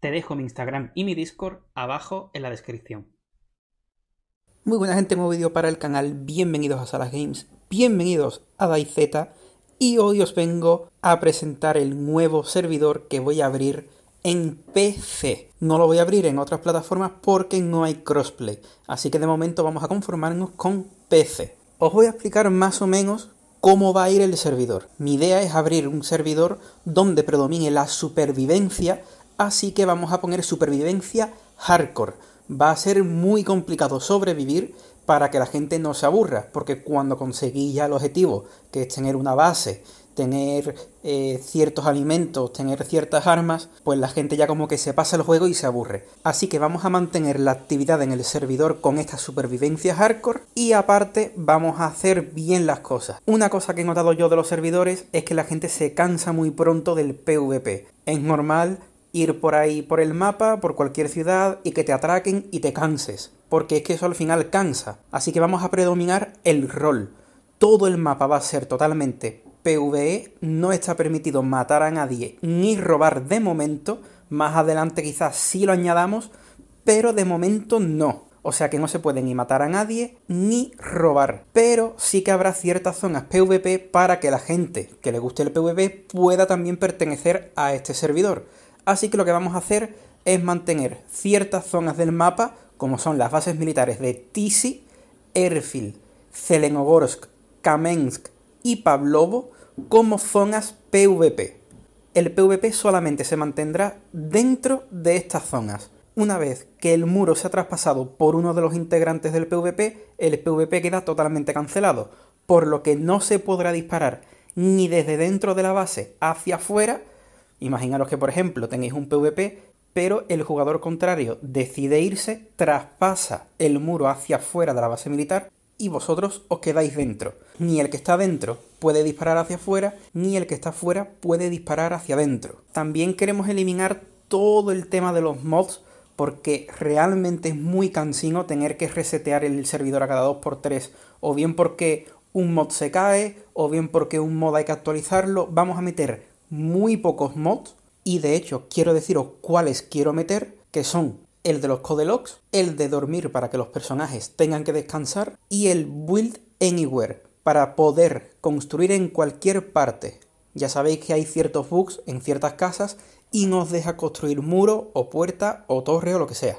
Te dejo mi Instagram y mi Discord abajo en la descripción. Muy buena gente, nuevo vídeo para el canal. Bienvenidos a Salas Games, bienvenidos a DaiZ. Y hoy os vengo a presentar el nuevo servidor que voy a abrir en PC. No lo voy a abrir en otras plataformas porque no hay crossplay. Así que de momento vamos a conformarnos con PC. Os voy a explicar más o menos cómo va a ir el servidor. Mi idea es abrir un servidor donde predomine la supervivencia así que vamos a poner supervivencia hardcore. Va a ser muy complicado sobrevivir para que la gente no se aburra, porque cuando conseguís ya el objetivo, que es tener una base, tener eh, ciertos alimentos, tener ciertas armas, pues la gente ya como que se pasa el juego y se aburre. Así que vamos a mantener la actividad en el servidor con esta supervivencia hardcore y aparte vamos a hacer bien las cosas. Una cosa que he notado yo de los servidores es que la gente se cansa muy pronto del PvP. Es normal ir por ahí, por el mapa, por cualquier ciudad y que te atraquen y te canses, porque es que eso al final cansa. Así que vamos a predominar el rol. Todo el mapa va a ser totalmente PvE, no está permitido matar a nadie ni robar de momento, más adelante quizás sí lo añadamos, pero de momento no. O sea que no se puede ni matar a nadie ni robar. Pero sí que habrá ciertas zonas PvP para que la gente que le guste el PvP pueda también pertenecer a este servidor. Así que lo que vamos a hacer es mantener ciertas zonas del mapa, como son las bases militares de Tisi, Erfil, Zelenogorsk, Kamensk y Pavlovo, como zonas PvP. El PvP solamente se mantendrá dentro de estas zonas. Una vez que el muro se ha traspasado por uno de los integrantes del PvP, el PvP queda totalmente cancelado, por lo que no se podrá disparar ni desde dentro de la base hacia afuera, Imaginaros que, por ejemplo, tenéis un PvP, pero el jugador contrario decide irse, traspasa el muro hacia afuera de la base militar y vosotros os quedáis dentro. Ni el que está dentro puede disparar hacia afuera, ni el que está afuera puede disparar hacia adentro. También queremos eliminar todo el tema de los mods porque realmente es muy cansino tener que resetear el servidor a cada 2x3, o bien porque un mod se cae, o bien porque un mod hay que actualizarlo, vamos a meter muy pocos mods y de hecho quiero deciros cuáles quiero meter, que son el de los codelogs, el de dormir para que los personajes tengan que descansar y el build anywhere para poder construir en cualquier parte. Ya sabéis que hay ciertos bugs en ciertas casas y nos deja construir muro o puerta o torre o lo que sea.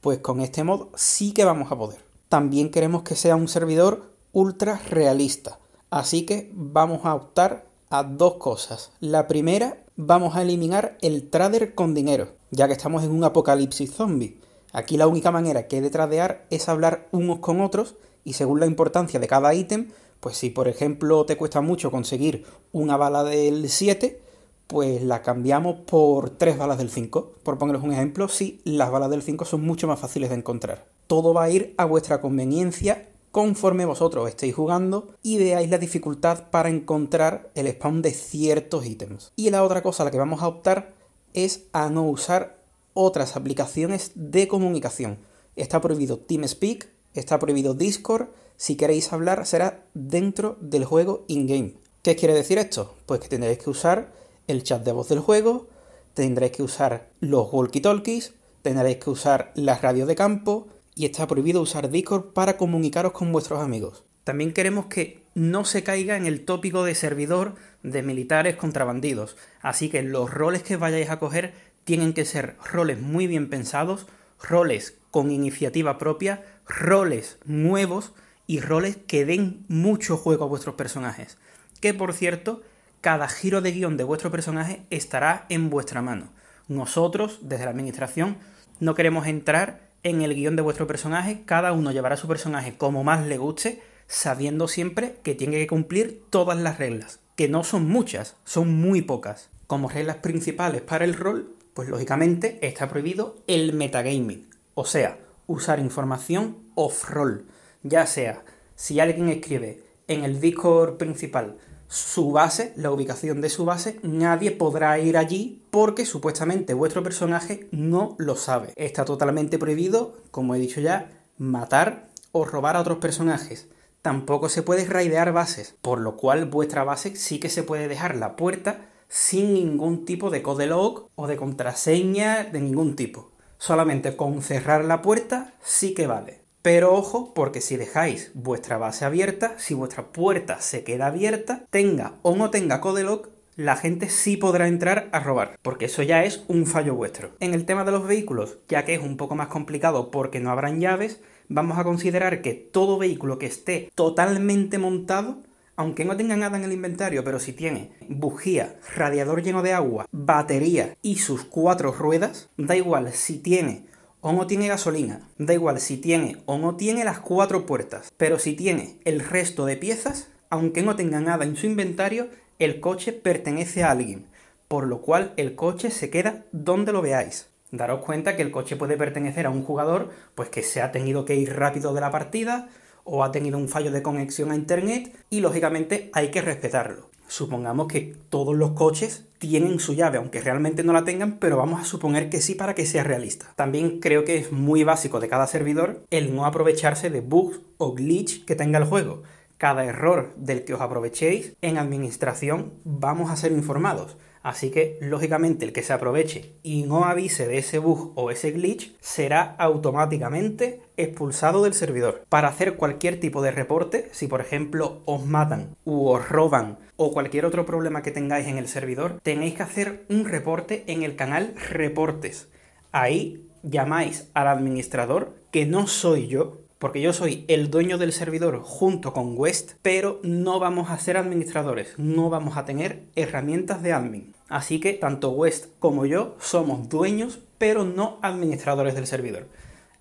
Pues con este mod sí que vamos a poder. También queremos que sea un servidor ultra realista, así que vamos a optar a dos cosas. La primera, vamos a eliminar el trader con dinero, ya que estamos en un apocalipsis zombie. Aquí la única manera que de tradear es hablar unos con otros y según la importancia de cada ítem, pues si por ejemplo te cuesta mucho conseguir una bala del 7, pues la cambiamos por tres balas del 5. Por poneros un ejemplo, si las balas del 5 son mucho más fáciles de encontrar. Todo va a ir a vuestra conveniencia conforme vosotros estéis jugando y veáis la dificultad para encontrar el spawn de ciertos ítems. Y la otra cosa a la que vamos a optar es a no usar otras aplicaciones de comunicación. Está prohibido TeamSpeak, está prohibido Discord, si queréis hablar será dentro del juego in-game. ¿Qué quiere decir esto? Pues que tendréis que usar el chat de voz del juego, tendréis que usar los walkie-talkies, tendréis que usar las radios de campo, y está prohibido usar Discord para comunicaros con vuestros amigos. También queremos que no se caiga en el tópico de servidor de militares contrabandidos, así que los roles que vayáis a coger tienen que ser roles muy bien pensados, roles con iniciativa propia, roles nuevos y roles que den mucho juego a vuestros personajes. Que por cierto, cada giro de guión de vuestro personaje estará en vuestra mano. Nosotros, desde la administración, no queremos entrar en el guión de vuestro personaje, cada uno llevará su personaje como más le guste, sabiendo siempre que tiene que cumplir todas las reglas, que no son muchas, son muy pocas. Como reglas principales para el rol, pues lógicamente está prohibido el metagaming, o sea, usar información off-roll, ya sea si alguien escribe en el Discord principal su base, la ubicación de su base, nadie podrá ir allí porque supuestamente vuestro personaje no lo sabe. Está totalmente prohibido, como he dicho ya, matar o robar a otros personajes. Tampoco se puede raidear bases, por lo cual vuestra base sí que se puede dejar la puerta sin ningún tipo de code lock o de contraseña de ningún tipo. Solamente con cerrar la puerta sí que vale. Pero ojo, porque si dejáis vuestra base abierta, si vuestra puerta se queda abierta, tenga o no tenga codelock, la gente sí podrá entrar a robar, porque eso ya es un fallo vuestro. En el tema de los vehículos, ya que es un poco más complicado porque no habrán llaves, vamos a considerar que todo vehículo que esté totalmente montado, aunque no tenga nada en el inventario, pero si tiene bujía, radiador lleno de agua, batería y sus cuatro ruedas, da igual si tiene o no tiene gasolina. Da igual si tiene o no tiene las cuatro puertas, pero si tiene el resto de piezas, aunque no tenga nada en su inventario, el coche pertenece a alguien, por lo cual el coche se queda donde lo veáis. Daros cuenta que el coche puede pertenecer a un jugador pues que se ha tenido que ir rápido de la partida o ha tenido un fallo de conexión a internet y lógicamente hay que respetarlo. Supongamos que todos los coches tienen su llave, aunque realmente no la tengan, pero vamos a suponer que sí para que sea realista. También creo que es muy básico de cada servidor el no aprovecharse de bugs o glitch que tenga el juego. Cada error del que os aprovechéis en administración vamos a ser informados. Así que, lógicamente, el que se aproveche y no avise de ese bug o ese glitch será automáticamente expulsado del servidor. Para hacer cualquier tipo de reporte, si por ejemplo os matan u os roban o cualquier otro problema que tengáis en el servidor, tenéis que hacer un reporte en el canal Reportes. Ahí llamáis al administrador, que no soy yo, porque yo soy el dueño del servidor junto con West, pero no vamos a ser administradores, no vamos a tener herramientas de admin. Así que tanto West como yo somos dueños, pero no administradores del servidor.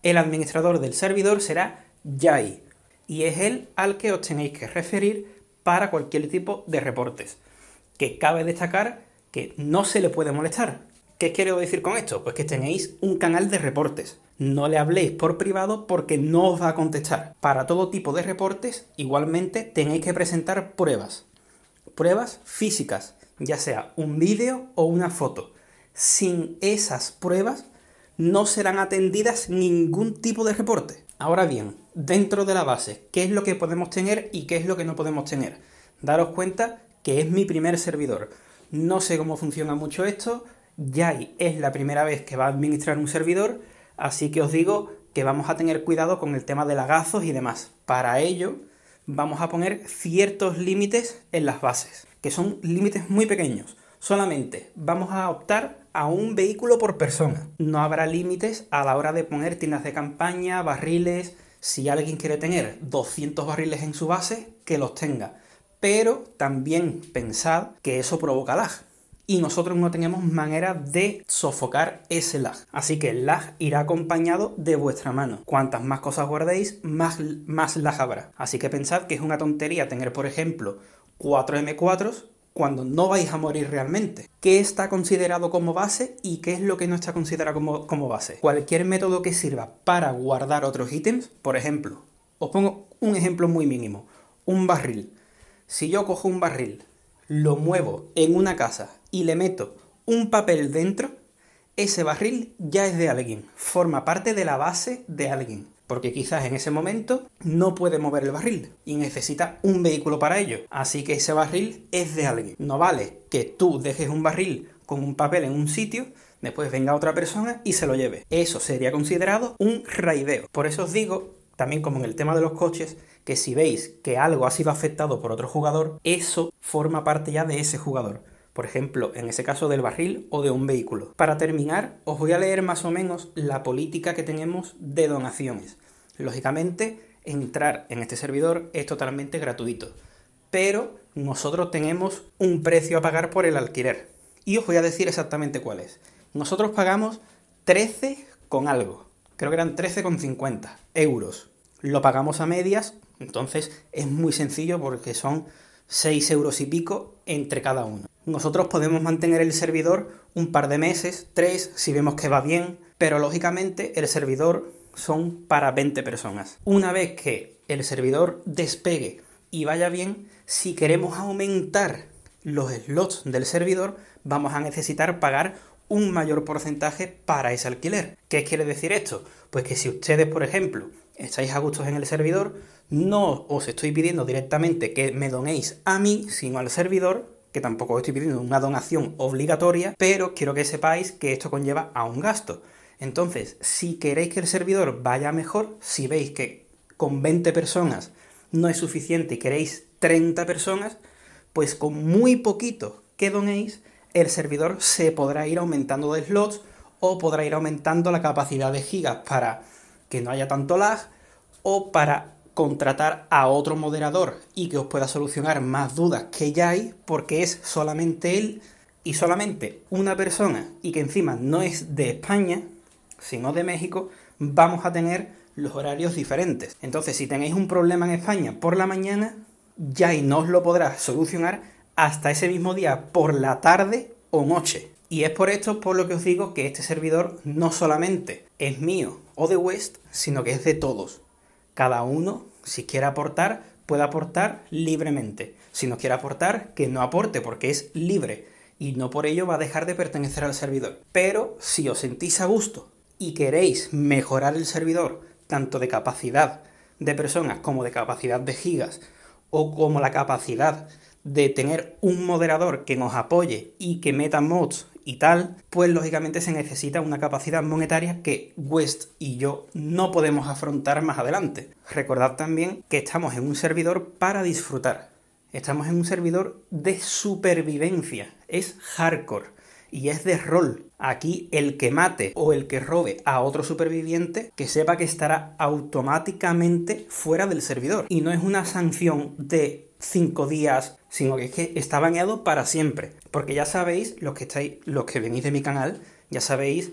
El administrador del servidor será Jai y es el al que os tenéis que referir para cualquier tipo de reportes. Que cabe destacar que no se le puede molestar. ¿Qué quiero decir con esto? Pues que tenéis un canal de reportes. No le habléis por privado porque no os va a contestar. Para todo tipo de reportes, igualmente tenéis que presentar pruebas. Pruebas físicas, ya sea un vídeo o una foto. Sin esas pruebas, no serán atendidas ningún tipo de reporte. Ahora bien, dentro de la base, ¿qué es lo que podemos tener y qué es lo que no podemos tener? Daros cuenta que es mi primer servidor. No sé cómo funciona mucho esto. Yay es la primera vez que va a administrar un servidor, así que os digo que vamos a tener cuidado con el tema de lagazos y demás. Para ello, vamos a poner ciertos límites en las bases, que son límites muy pequeños. Solamente vamos a optar a un vehículo por persona. No habrá límites a la hora de poner tiendas de campaña, barriles. Si alguien quiere tener 200 barriles en su base, que los tenga. Pero también pensad que eso provoca lag. Y nosotros no tenemos manera de sofocar ese lag. Así que el lag irá acompañado de vuestra mano. Cuantas más cosas guardéis, más, más lag habrá. Así que pensad que es una tontería tener, por ejemplo, 4 M4s cuando no vais a morir realmente. ¿Qué está considerado como base y qué es lo que no está considerado como, base? Cualquier método que sirva para guardar otros ítems, por ejemplo, os pongo un ejemplo muy mínimo, un barril. Si yo cojo un barril, lo muevo en una casa y le meto un papel dentro, ese barril ya es de alguien, forma parte de la base de alguien porque quizás en ese momento no puede mover el barril y necesita un vehículo para ello. Así que ese barril es de alguien. No vale que tú dejes un barril con un papel en un sitio, después venga otra persona y se lo lleve. Eso sería considerado un raideo. Por eso os digo, también como en el tema de los coches, que si veis que algo ha sido afectado por otro jugador, eso forma parte ya de ese jugador por ejemplo, en ese caso del barril o de un vehículo. Para terminar, os voy a leer más o menos la política que tenemos de donaciones. Lógicamente, entrar en este servidor es totalmente gratuito, pero nosotros tenemos un precio a pagar por el alquiler. Y os voy a decir exactamente cuál es. Nosotros pagamos 13 con algo, creo que eran 13,50 euros. Lo pagamos a medias, entonces es muy sencillo porque son 6 euros y pico entre cada uno. Nosotros podemos mantener el servidor un par de meses, tres, si vemos que va bien, pero lógicamente el servidor son para 20 personas. Una vez que el servidor despegue y vaya bien, si queremos aumentar los slots del servidor, vamos a necesitar pagar un mayor porcentaje para ese alquiler. ¿Qué quiere decir esto? Pues que si ustedes, por ejemplo, estáis a gustos en el servidor, no os estoy pidiendo directamente que me donéis a mí, sino al servidor, que tampoco estoy pidiendo una donación obligatoria, pero quiero que sepáis que esto conlleva a un gasto. Entonces, si queréis que el servidor vaya mejor, si veis que con 20 personas no es suficiente y queréis 30 personas, pues con muy poquito que donéis, el servidor se podrá ir aumentando de slots o podrá ir aumentando la capacidad de gigas para que no haya tanto lag o para contratar a otro moderador y que os pueda solucionar más dudas que ya hay, porque es solamente él y solamente una persona, y que encima no es de España, sino de México, vamos a tener los horarios diferentes. Entonces, si tenéis un problema en España por la mañana, ya y no os lo podrá solucionar hasta ese mismo día por la tarde o noche. Y es por esto por lo que os digo que este servidor no solamente es mío o de West, sino que es de todos. Cada uno, si quiere aportar, puede aportar libremente. Si no quiere aportar, que no aporte porque es libre y no por ello va a dejar de pertenecer al servidor. Pero si os sentís a gusto y queréis mejorar el servidor, tanto de capacidad de personas como de capacidad de gigas o como la capacidad de tener un moderador que nos apoye y que meta mods y tal, pues lógicamente se necesita una capacidad monetaria que West y yo no podemos afrontar más adelante. Recordad también que estamos en un servidor para disfrutar. Estamos en un servidor de supervivencia. Es hardcore y es de rol. Aquí el que mate o el que robe a otro superviviente que sepa que estará automáticamente fuera del servidor. Y no es una sanción de cinco días, sino que es que está bañado para siempre. Porque ya sabéis, los que estáis, los que venís de mi canal, ya sabéis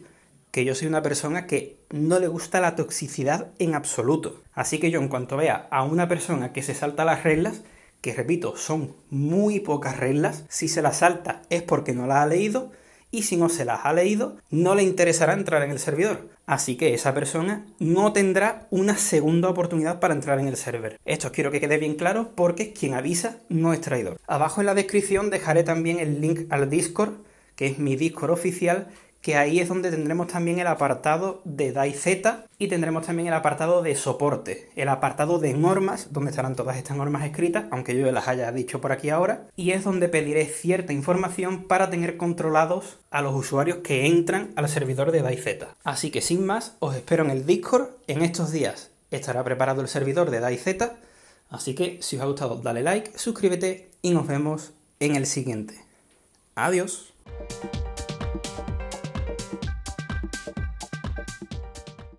que yo soy una persona que no le gusta la toxicidad en absoluto. Así que yo en cuanto vea a una persona que se salta las reglas, que repito, son muy pocas reglas, si se las salta es porque no las ha leído, y si no se las ha leído, no le interesará entrar en el servidor. Así que esa persona no tendrá una segunda oportunidad para entrar en el server. Esto quiero que quede bien claro porque quien avisa no es traidor. Abajo en la descripción dejaré también el link al Discord, que es mi Discord oficial, que ahí es donde tendremos también el apartado de DAI y tendremos también el apartado de soporte, el apartado de normas, donde estarán todas estas normas escritas, aunque yo las haya dicho por aquí ahora, y es donde pediré cierta información para tener controlados a los usuarios que entran al servidor de DAI Z. Así que sin más, os espero en el Discord en estos días. Estará preparado el servidor de DAI así que si os ha gustado dale like, suscríbete y nos vemos en el siguiente. Adiós.